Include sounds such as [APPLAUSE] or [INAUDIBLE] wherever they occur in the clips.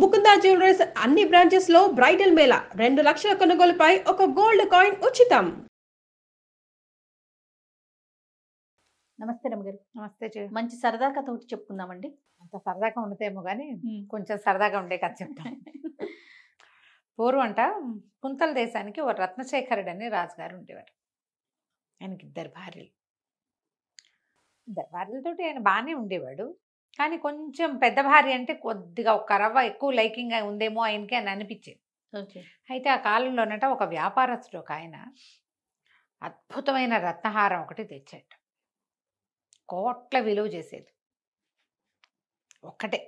Mukunda jewelleries అన్ని branches లో bridal mela రెండు లక్షల కొనుగోలుపై ఒక గోల్డ్ కాయిన్ ఉచితం నమస్తే రమగారు నమస్తే చెవి. మంచి సరదా కథ ఒకటి చెప్పుకుందామండి అంత సరదాగా ఉండదేమో కానీ కొంచెం సరదాగా ఉండే కథ చెప్తాను [LAUGHS] పూర్వంట కుంతల దేశానికి ఓ రత్నశేఖరుడు అని రాజుగారు ఉండేవారు ఆయనకి ఇద్దరు భార్యలు ఇద్దరు భార్యలతోటి ఆయన బాగానే ఉండేవాడు కానీ కొంచెం పెద్ద భార్య అంటే కొద్దిగా ఒక రవ్వ ఎక్కువ లైకింగ్ ఉందేమో ఆయనకి అని అనిపించేది అయితే ఆ కాలంలోనట ఒక వ్యాపారస్తుడు ఒక ఆయన అద్భుతమైన రత్నహారం ఒకటి తెచ్చాడు కోట్ల విలువ చేసేది ఒక్కటే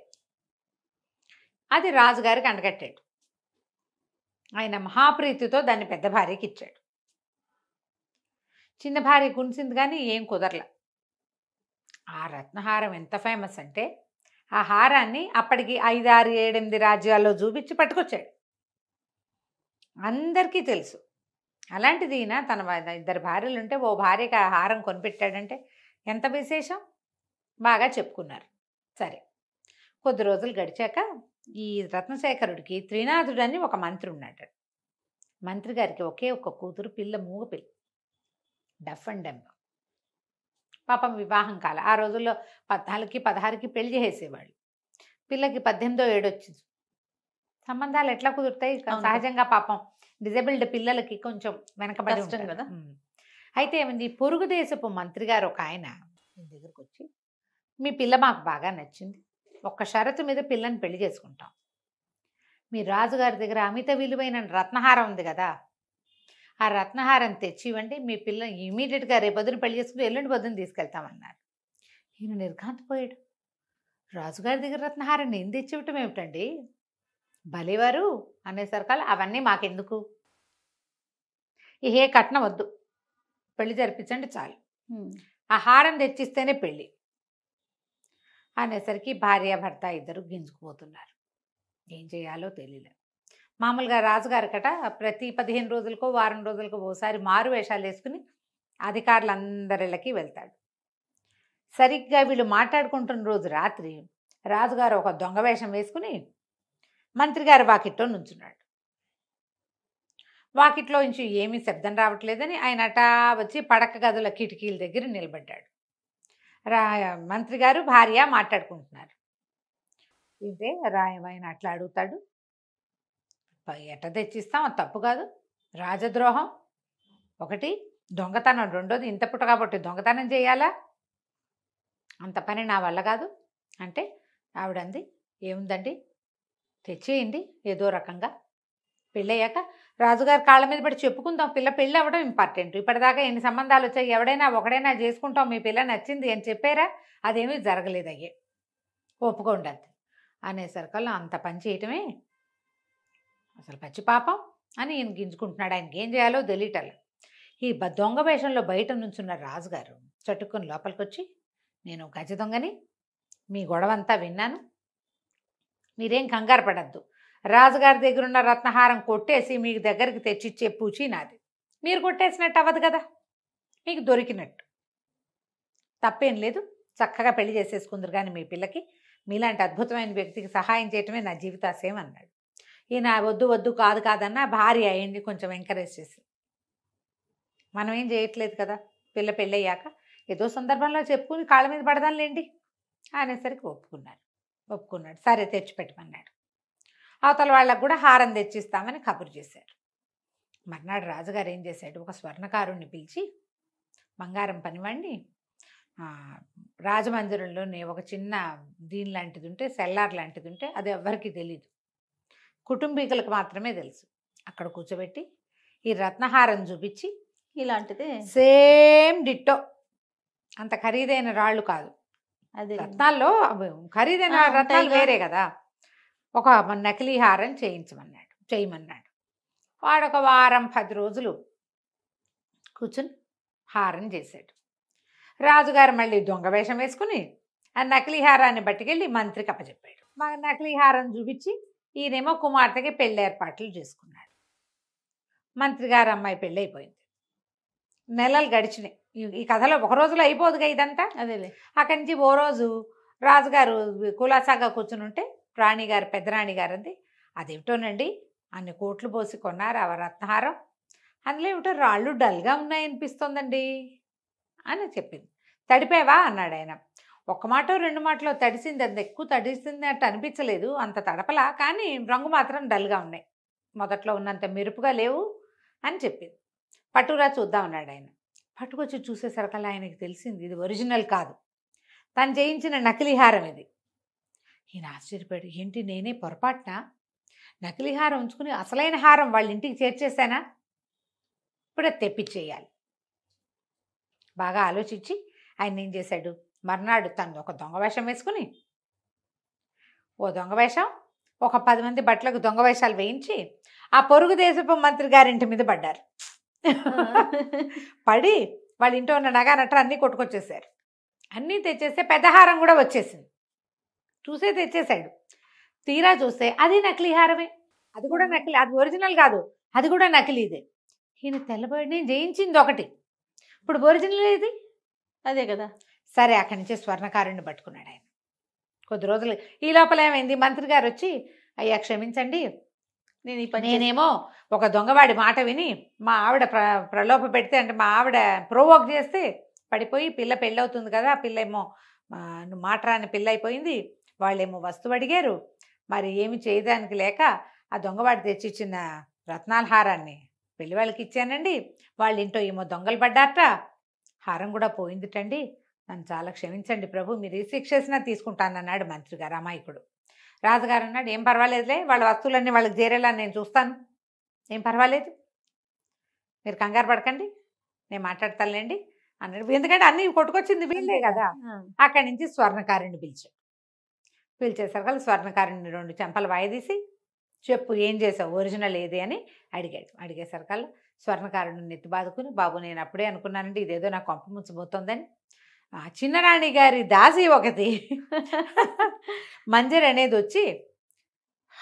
అది రాజుగారికి అండగట్టాడు ఆయన మహాప్రీతితో దాన్ని పెద్ద భార్యకి ఇచ్చాడు చిన్న భార్య గుణిసింది కానీ ఏం కుదరలే ఆ రత్నహారం ఎంత ఫేమస్ అంటే ఆ హారాన్ని అప్పటికి ఐదారు ఏడెనిమిది రాజ్యాల్లో చూపించి పట్టుకొచ్చాడు అందరికీ తెలుసు అలాంటిది ఈయన తన ఇద్దరు భార్యలు ఉంటే ఓ భార్యకి ఆ హారం కొనిపెట్టాడంటే ఎంత విశేషం బాగా చెప్పుకున్నారు సరే కొద్ది రోజులు గడిచాక ఈ రత్నశేఖరుడికి త్రినాథుడు అని ఒక మంత్రి ఉన్నాడు మంత్రి గారికి ఒకే ఒక కూతురు పిల్ల మూగ పిల్ల డఫ్ అండ్ డెంబ పాపం వివాహం కాల ఆ రోజుల్లో పద్నాలుగుకి పదహారుకి పెళ్లి చేసేవాళ్ళు పిల్లకి పద్దెనిమిదో ఏడొచ్చింది సంబంధాలు ఎట్లా కుదురుతాయి సహజంగా పాపం డిజబుల్డ్ పిల్లలకి కొంచెం వెనకబడి ఉంటుంది కదా అయితే ఏమైంది పొరుగు దేశపు మంత్రి గారు ఒక ఆయన దగ్గరకు వచ్చి మీ పిల్ల మాకు బాగా నచ్చింది ఒక్క షరతు మీద పిల్లని పెళ్లి చేసుకుంటాం మీ రాజుగారి దగ్గర అమిత విలువైన రత్నహారం ఉంది కదా ఆ రత్నహారం తెచ్చి ఇవ్వండి మీ పిల్ల ఇమీడియట్గా రేపొద్దున పెళ్లి చేసుకుని ఎల్లుండి పొద్దున తీసుకెళ్తామన్నారు ఈయన నిర్ఘాంతపోయాడు రాజుగారి దగ్గర రత్నహారాన్ని ఏం తెచ్చివ్వటం ఏమిటండి అనే సరకాలు అవన్నీ మాకెందుకు ఏ కట్నం వద్దు పెళ్లి జరిపించండి చాలు ఆ హారం తెచ్చిస్తేనే పెళ్ళి అనేసరికి భార్య భర్త ఇద్దరు గింజుకుపోతున్నారు ఏం చేయాలో తెలియలేదు మామూలుగా రాజుగారు కట ప్రతి పదిహేను రోజులకో వారం రోజులకు ఓసారి మారు వేషాలు వేసుకుని అధికారులందరిళ్ళకి వెళ్తాడు సరిగ్గా వీళ్ళు మాట్లాడుకుంటున్న రోజు రాత్రి రాజుగారు ఒక దొంగ వేషం వేసుకుని మంత్రిగారు వాకిట్లో నుంచున్నాడు వాకిట్లో నుంచి ఏమీ శబ్దం రావట్లేదని ఆయన అటా వచ్చి పడక గదుల కిటికీల దగ్గర నిలబడ్డాడు రా మంత్రి గారు భార్య మాట్లాడుకుంటున్నారు ఇదే రాయమైన అట్లా అడుగుతాడు ఎట్ట తెచ్చిస్తాం అది తప్పు కాదు రాజద్రోహం ఒకటి దొంగతనం రెండోది ఇంత పుట్ట కాబట్టి దొంగతనం చేయాలా అంత పని నా వల్ల కాదు అంటే ఆవిడంది ఏముందండి తెచ్చేయండి ఏదో రకంగా పెళ్ళయ్యాక రాజుగారి కాళ్ళ మీద పడి చెప్పుకుందాం పిల్ల పెళ్ళి అవ్వడం ఇంపార్టెంట్ ఇప్పటిదాకా ఎన్ని సంబంధాలు వచ్చాయి ఎవడైనా ఒకడైనా చేసుకుంటాం మీ పిల్ల నచ్చింది అని చెప్పారా అదేమీ జరగలేదు అయ్యే ఒప్పుకోండి అది అనేసరికల్లా అంత పని చేయటమే అసలు పచ్చి పాపం అని ఈయన గింజుకుంటున్నాడు ఆయనకి ఏం చేయాలో తెలియటల ఈ దొంగ వేషంలో బయట నుంచున్న రాజుగారు చటుక్కుని లోపలికి వచ్చి నేను గజ దొంగని మీ గొడవంతా విన్నాను మీరేం కంగారు పడద్దు రాజుగారి దగ్గరున్న రత్నహారం కొట్టేసి మీకు దగ్గరికి తెచ్చిచ్చే పూచి నాది మీరు కొట్టేసినట్టు అవ్వదు కదా మీకు దొరికినట్టు తప్పేం లేదు చక్కగా పెళ్లి చేసేసుకుందరు కానీ మీ పిల్లకి మీలాంటి అద్భుతమైన వ్యక్తికి సహాయం చేయటమే నా జీవితాశయం అన్నాడు ఈయన వద్దు వద్దు కాదు కాదన్న భార్య అయ్యింది కొంచెం ఎంకరేజ్ చేసి మనం ఏం చేయట్లేదు కదా పిల్ల పెళ్ళయ్యాక ఏదో సందర్భంలో చెప్పుకుని కాళ్ళ మీద పడదానులేండి అనేసరికి ఒప్పుకున్నాడు ఒప్పుకున్నాడు సరే తెచ్చిపెట్టమన్నాడు అవతల వాళ్ళకు కూడా హారం తెచ్చిస్తామని కబురు చేశారు మర్నాడు రాజుగారు ఏం చేశాడు ఒక స్వర్ణకారుణ్ణి పిలిచి బంగారం పనివండి రాజమందిరంలోనే ఒక చిన్న దీని లాంటిది ఉంటే సెల్లార్ లాంటిది ఉంటే అది ఎవ్వరికీ తెలియదు కుటుంబీకులకు మాత్రమే తెలుసు అక్కడ కూర్చోబెట్టి ఈ రత్నహారం చూపించి ఇలాంటిదే సేమ్ డిట్టో అంత ఖరీదైన రాళ్ళు కాదు అది రత్నాల్లో ఖరీదైన రత్నాలు వేరే కదా ఒక నకిలీ హారం చేయించమన్నాడు చేయమన్నాడు వాడు ఒక వారం పది రోజులు కూర్చుని హారం చేశాడు రాజుగారు మళ్ళీ దొంగ వేషం వేసుకుని ఆ నకిలీ హారాన్ని బట్టుకెళ్ళి మంత్రికి అప్పచెప్పాడు మా నకిలీ హారం చూపించి ఈయనేమో కుమార్తెకి పెళ్లి ఏర్పాట్లు చేసుకున్నాడు మంత్రి గారు అమ్మాయి పెళ్ళి అయిపోయింది నెలలు గడిచినాయి ఈ కథలో ఒక రోజులో అయిపోదుగా ఇదంతా అదే అక్కడి నుంచి ఓ రోజు రాజుగారు కులాసాగా కూర్చుని రాణి గారు పెద్దరాణి గారు అంది అదేమిటోనండి అన్ని కోట్లు పోసి కొన్నారు ఆ రత్నహారం అందులో ఏమిటో రాళ్ళు డల్గా ఉన్నాయనిపిస్తోందండి అని చెప్పింది తడిపేవా అన్నాడు ఆయన ఒక్క మాట రెండు మాటలో తడిసింది అంత ఎక్కువ తడిసింది అంటే అనిపించలేదు అంత తడపలా కానీ రంగు మాత్రం డల్గా ఉన్నాయి మొదట్లో ఉన్నంత మెరుపుగా లేవు అని చెప్పింది పట్టుకురా చూద్దాం అన్నాడు ఆయన పట్టుకొచ్చి చూసేసరికల్లా ఆయనకి తెలిసింది ఇది ఒరిజినల్ కాదు తను చేయించిన నకిలీహారం ఇది ఈయన ఆశ్చర్యపోయాడు ఏంటి నేనే పొరపాటున నకిలీహారం ఉంచుకుని అసలైన హారం వాళ్ళ ఇంటికి చేర్చేశానా ఇప్పుడు తెప్పించేయాలి బాగా ఆలోచించి ఆయన ఏం చేశాడు మర్నాడు తను ఒక దొంగ వేషం వేసుకుని ఓ దొంగ వేషం ఒక పది మంది బట్టలకు దొంగ వేషాలు వేయించి ఆ పొరుగు దేశపు మంత్రి గారింటి మీద పడ్డారు పడి వాళ్ళ ఇంట్లో ఉన్న నగ నట్ర అన్నీ కొట్టుకొచ్చేసారు అన్నీ తెచ్చేస్తే పెద్దహారం కూడా వచ్చేసింది చూసే తెచ్చేసాడు తీరా చూస్తే అది నకిలీ హారమే అది కూడా నకిలీ అది ఒరిజినల్ కాదు అది కూడా నకిలీదే ఈయన తెల్లబడిని జయించింది ఒకటి ఇప్పుడు ఒరిజినల్ ఇది అదే కదా సరే అక్కడి నుంచి స్వర్ణకారుణ్ణి పట్టుకున్నాడు ఆయన కొద్ది రోజులు ఈ లోపల ఏమైంది మంత్రి గారు వచ్చి అయ్యా క్షమించండి నేను నేనేమో ఒక దొంగవాడి మాట విని మా ఆవిడ ప్ర ప్రలోభ పెడితే అంటే మా ఆవిడ ప్రోవోక్ చేస్తే పడిపోయి పిల్ల పెళ్ళవుతుంది కదా పిల్ల ఏమో మాటరాని పిల్ల అయిపోయింది వాళ్ళేమో వస్తువు అడిగారు మరి ఏమి చేయడానికి లేక ఆ దొంగవాడు తెచ్చిచ్చిన రత్నాల హారాన్ని పెళ్లి వాళ్ళకి ఇచ్చానండి వాళ్ళ ఇంటో ఏమో దొంగలు పడ్డారట హారం కూడా పోయిందిటండి నన్ను చాలా క్షమించండి ప్రభు మీరు ఏ శిక్షేసినా తీసుకుంటాను మంత్రి గారు అమాయకుడు రాజుగారు అన్నాడు ఏం పర్వాలేదులే వాళ్ళ వస్తువులన్నీ వాళ్ళకి చేరేలా నేను చూస్తాను ఏం పర్వాలేదు మీరు కంగారు పడకండి నేను మాట్లాడతానులేండి అన్నాడు ఎందుకంటే అన్నీ కొట్టుకొచ్చింది వీళ్ళే కదా అక్కడి నుంచి స్వర్ణకారుణ్ణి పిలిచాడు పిలిచేసరికి స్వర్ణకారుణ్ణి రెండు చెంపలు వాయిదీసి చెప్పు ఏం చేసావు ఒరిజినల్ ఏది అని అడిగాడు అడిగేసరికల్ స్వర్ణకారుణ్ణి నెత్తి బాదుకుని బాబు నేను అప్పుడే అనుకున్నానండి ఇదేదో నా కొంప ముంచబోతోందని ఆ చిన్నరాణి గారి దాసి ఒకటి మంజరి అనేది వచ్చి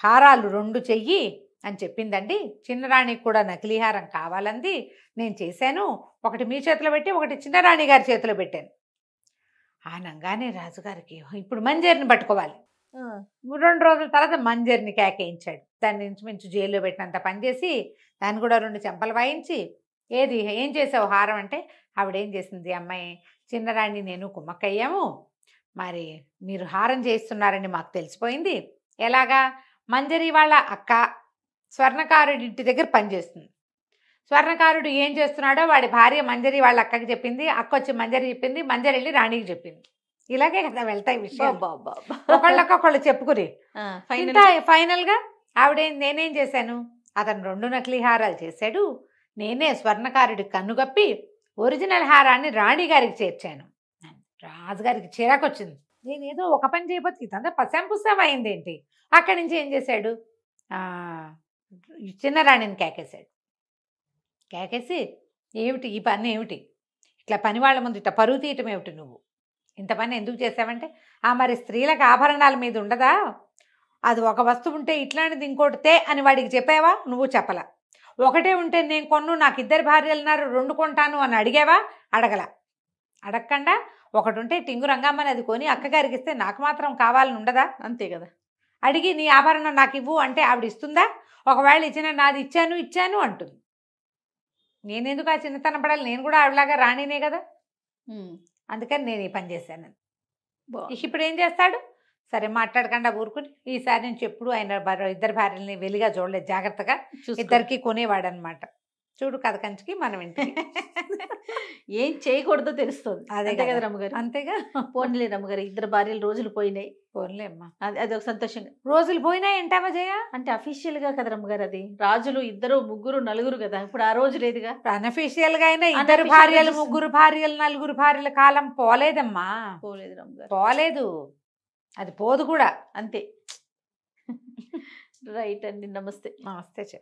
హారాలు రెండు చెయ్యి అని చెప్పిందండి చిన్నరాణికి కూడా నకిలీ హారం కావాలంది నేను చేశాను ఒకటి మీ చేతిలో పెట్టి ఒకటి చిన్నరాణి గారి చేతిలో పెట్టాను ఆనంగానే రాజుగారికి ఇప్పుడు మంజరిని పట్టుకోవాలి రెండు రోజుల తర్వాత మంజరిని కేకేయించాడు దాన్ని ఇంచుమించు జైల్లో పెట్టినంత పనిచేసి దాన్ని కూడా రెండు చెంపలు వాయించి ఏది ఏం చేసావు హారం అంటే ఆవిడేం చేసింది అమ్మాయి చిన్నరాణి నేను కుమ్మక్కయ్యాము మరి మీరు హారం చేస్తున్నారని మాకు తెలిసిపోయింది ఎలాగా మంజరి వాళ్ళ అక్క స్వర్ణకారుడి ఇంటి దగ్గర పనిచేస్తుంది స్వర్ణకారుడు ఏం చేస్తున్నాడో వాడి భార్య మంజరి వాళ్ళ అక్కకి చెప్పింది అక్క వచ్చి మంజరి చెప్పింది మంజరి వెళ్ళి రాణికి చెప్పింది ఇలాగే కదా వెళ్తాయి విషయం ఒకళ్ళకొకళ్ళు చెప్పుకుని ఫైనల్గా ఆవిడే నేనేం చేశాను అతను రెండు నకిలీ హారాలు చేశాడు నేనే స్వర్ణకారుడి కప్పి ఒరిజినల్ హారాన్ని రాణిగారికి చేర్చాను రాజుగారికి చిరాకొచ్చింది నేనేదో ఒక పని చేయబోతు ఇదంతా పసంపుసం ఏంటి అక్కడి నుంచి ఏం చేశాడు చిన్న రాణిని కేకేశాడు కేకేసి ఏమిటి ఈ పని ఏమిటి ఇట్లా పని వాళ్ళ ముందు ఇట్లా పరువు తీయటం ఏమిటి నువ్వు ఇంత పని ఎందుకు చేసావంటే ఆ మరి స్త్రీలకు ఆభరణాల మీద ఉండదా అది ఒక వస్తువు ఉంటే ఇట్లాంటిది ఇంకోటితే అని వాడికి చెప్పావా నువ్వు చెప్పలా ఒకటే ఉంటే నేను కొన్ను నాకు ఇద్దరు ఉన్నారు రెండు కొంటాను అని అడిగావా అడగల అడగకుండా ఒకటి ఉంటే టింగు రంగమ్మని అది కొని అక్కగారికి ఇస్తే నాకు మాత్రం కావాలని ఉండదా అంతే కదా అడిగి నీ ఆభరణం నాకు ఇవ్వు అంటే ఆవిడ ఇస్తుందా ఒకవేళ ఇచ్చిన నాది ఇచ్చాను ఇచ్చాను అంటుంది నేనెందుకు ఆ చిన్నతనం పడాలి నేను కూడా ఆవిడలాగా రాణినే కదా అందుకని నేను ఈ పని చేశాను ఇప్పుడు ఏం చేస్తాడు సరే మాట్లాడకుండా ఊరుకుని ఈసారి నుంచి ఎప్పుడు ఆయన ఇద్దరు భార్యల్ని వెలిగా చూడలేదు జాగ్రత్తగా ఇద్దరికి కొనేవాడనమాట చూడు కథ కంచికి మనం ఇంటి ఏం చేయకూడదో తెలుస్తుంది అదే కదా రమ్మగారు అంతేగా పోన్లే రమ్మగారు ఇద్దరు భార్యలు రోజులు పోయినాయి పోన్లే అమ్మా అది అది ఒక సంతోషంగా రోజులు పోయినాయి అంటావా జయ అంటే అఫీషియల్ గా కదా రమ్మగారు అది రాజులు ఇద్దరు ముగ్గురు నలుగురు కదా ఇప్పుడు ఆ రోజు లేదుగా అన్అఫీషియల్ గా అయినా ఇద్దరు భార్యలు ముగ్గురు భార్యలు నలుగురు భార్యల కాలం పోలేదమ్మా పోలేదు రమ్మగారు పోలేదు అది పోదు కూడా అంతే [LAUGHS] రైట్ అండి నమస్తే నమస్తే చే